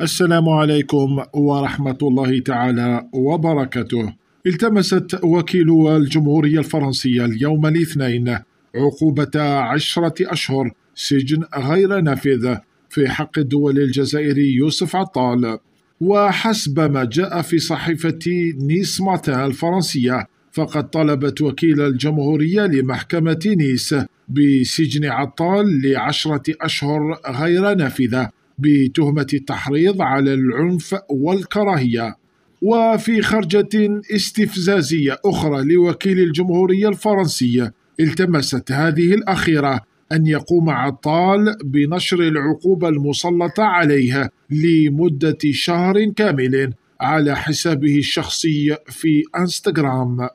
السلام عليكم ورحمة الله تعالى وبركاته التمست وكيل الجمهورية الفرنسية اليوم الاثنين عقوبة عشرة أشهر سجن غير نافذ في حق الدول الجزائري يوسف عطال وحسب ما جاء في صحيفة نيس ماتان الفرنسية فقد طلبت وكيل الجمهورية لمحكمة نيس بسجن عطال لعشرة أشهر غير نافذة بتهمة التحريض على العنف والكراهية وفي خرجة استفزازية أخرى لوكيل الجمهورية الفرنسية التمست هذه الأخيرة أن يقوم عطال بنشر العقوبة المسلطة عليها لمدة شهر كامل على حسابه الشخصي في انستغرام